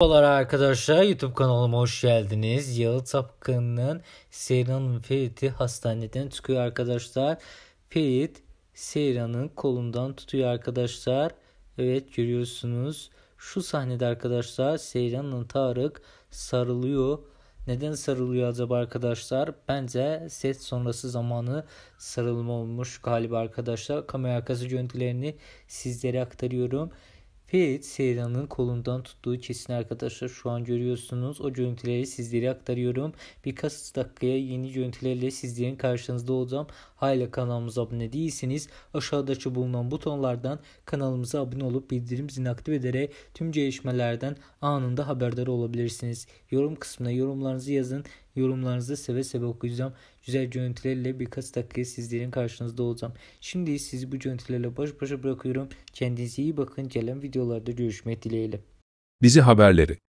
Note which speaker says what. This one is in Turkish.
Speaker 1: Merhabalar arkadaşlar YouTube kanalıma hoş geldiniz. Yalı Tapkan'ın Seyran'ın Ferit'i hastaneden çıkıyor arkadaşlar. Ferit Seyran'ın kolundan tutuyor arkadaşlar. Evet görüyorsunuz. Şu sahnede arkadaşlar Seyran'ın Tarık sarılıyor. Neden sarılıyor acaba arkadaşlar? Bence set sonrası zamanı sarılma olmuş galiba arkadaşlar. Kamera arkası görüntülerini sizlere aktarıyorum. Ferit Seyran'ın kolundan tuttuğu kesin arkadaşlar şu an görüyorsunuz. O görüntüleri sizlere aktarıyorum. Birkaç dakikaya yeni görüntülerle sizlerin karşınızda olacağım. Hala kanalımıza abone değilseniz aşağıdaki bulunan butonlardan kanalımıza abone olup bildirim zilini aktif ederek tüm gelişmelerden anında haberdar olabilirsiniz. Yorum kısmına yorumlarınızı yazın. Yorumlarınızı seve seve okuyacağım. Güzel görüntülerle birkaç dakikaya sizlerin karşınızda olacağım. Şimdi sizi bu görüntülerle baş başa bırakıyorum. Kendinize iyi bakın. Gelen videolarda görüşmek dileğiyle.
Speaker 2: Bizi haberleri